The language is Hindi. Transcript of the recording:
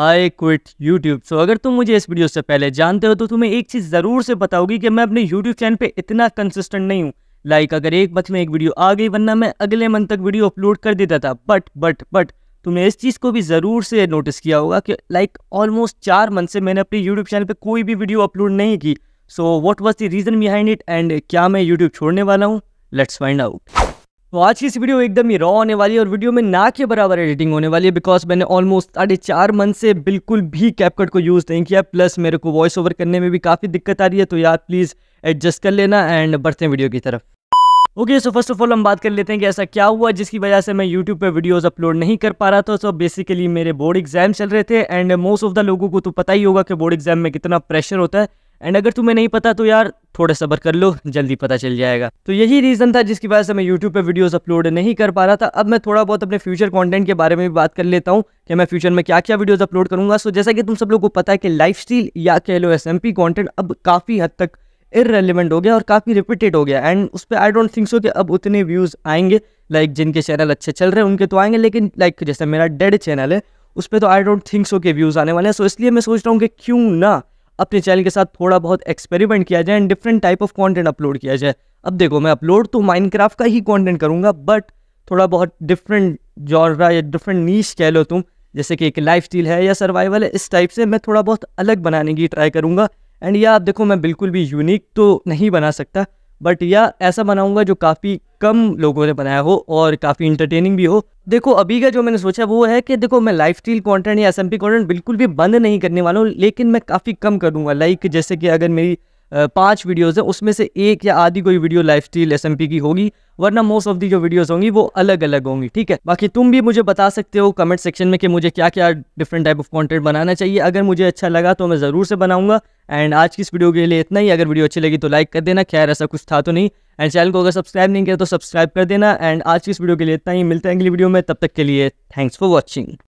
आई क्विट यूट्यूब सो अगर तुम मुझे इस वीडियो से पहले जानते हो तो तुम्हें एक चीज़ ज़रूर से बताओगी कि मैं अपने यूट्यूब चैनल पर इतना कंसिस्टेंट नहीं हूँ लाइक अगर एक मंथ में एक वीडियो आ गई वरना मैं अगले मंथ तक वीडियो अपलोड कर देता था बट बट बट तुमने इस चीज़ को भी ज़रूर से नोटिस किया होगा कि लाइक ऑलमोस्ट चार मंथ से मैंने अपने यूट्यूब चैनल पर कोई भी वीडियो अपलोड नहीं की so what was the reason behind it and क्या मैं यूट्यूब छोड़ने वाला हूँ लेट्स फाइंड आउट तो आज की इस वीडियो एकदम ही रॉ होने वाली है और वीडियो में ना के बराबर एडिटिंग होने वाली है बिकॉज मैंने ऑलमोस्ट साढ़े चार मंथ से बिल्कुल भी कैपकट को यूज़ नहीं किया प्लस मेरे को वॉइस ओवर करने में भी काफ़ी दिक्कत आ रही है तो यार प्लीज़ एडजस्ट कर लेना एंड बढ़ते हैं वीडियो की तरफ okay so first of all हम बात कर लेते हैं कि ऐसा क्या हुआ जिसकी वजह से मैं यूट्यूब पे वीडियोस अपलोड नहीं कर पा रहा था सो बेसिकली मेरे बोर्ड एग्जाम चल रहे थे एंड मोस्ट ऑफ द लोगों को तो पता ही होगा कि बोर्ड एग्जाम में कितना प्रेशर होता है एंड अगर तुम्हें नहीं पता तो यार थोड़ा सबर कर लो जल्दी पता चल जाएगा तो यही रीज़न था जिसकी वजह से मैं यूट्यूब पे वीडियोस अपलोड नहीं कर पा रहा था अब मैं थोड़ा बहुत अपने फ्यूचर कंटेंट के बारे में भी बात कर लेता हूँ कि मैं फ्यूचर में क्या क्या वीडियोस अपलोड करूँगा सो जैसा कि तुम सब लोग को पता है कि लाइफ या कह लो एस कंटेंट अब काफ़ी हद तक इरेलीवेंट हो गया और काफ़ी रिपीटेड हो गया एंड उस पर आई डोंट थिंक सो कि अब उतने व्यूज़ आएंगे लाइक जिनके चैनल अच्छे चल रहे हैं उनके तो आएंगे लेकिन लाइक जैसे मेरा डेड चैनल है उस पर तो आई डोंट थिंक सो के व्यूज़ आने वाले हैं सो इसलिए मैं सोच रहा हूँ कि क्यों ना अपने चैनल के साथ थोड़ा बहुत एक्सपेरिमेंट किया जाए and different type of content upload किया जाए अब देखो मैं अपलोड तो माइनक्राफ्ट का ही कॉन्टेंट करूँगा बट थोड़ा बहुत डिफरेंट जॉनरा या डिफरेंट नीच कह लो तुम जैसे कि एक लाइफ स्टील है या सर्वाइवल है इस टाइप से मैं थोड़ा बहुत अलग बनाने की ट्राई करूँगा एंड या आप देखो मैं बिल्कुल भी यूनिक तो नहीं बना सकता बट या ऐसा बनाऊंगा जो काफ़ी कम लोगों ने बनाया हो और काफ़ी इंटरटेनिंग भी हो देखो अभी का जो मैंने सोचा वो है कि देखो मैं लाइफ स्टील कॉन्टेंट या एस एम बिल्कुल भी बंद नहीं करने वाला हूँ लेकिन मैं काफ़ी कम करूँगा लाइक जैसे कि अगर मेरी पांच वीडियोस हैं उसमें से एक या आधी कोई वीडियो लाइफ स्टील एस की होगी वरना मोस्ट ऑफ दी जो वीडियोस होंगी वो अलग अलग होंगी ठीक है बाकी तुम भी मुझे बता सकते हो कमेंट सेक्शन में कि मुझे क्या क्या डिफरेंट टाइप ऑफ कंटेंट बनाना चाहिए अगर मुझे अच्छा लगा तो मैं ज़रूर से बनाऊंगा एंड आज की इस वीडियो के लिए इतना ही अगर वीडियो अच्छी लगी तो लाइक कर देना खैर ऐसा कुछ था तो नहीं एंड चैनल को अगर सब्सक्राइब नहीं किया तो सब्सक्राइब कर देना एंड आज की इस वीडियो के लिए इतना ही मिलते हैं अगली वीडियो में तब तक के लिए थैंक्स फॉर वॉचिंग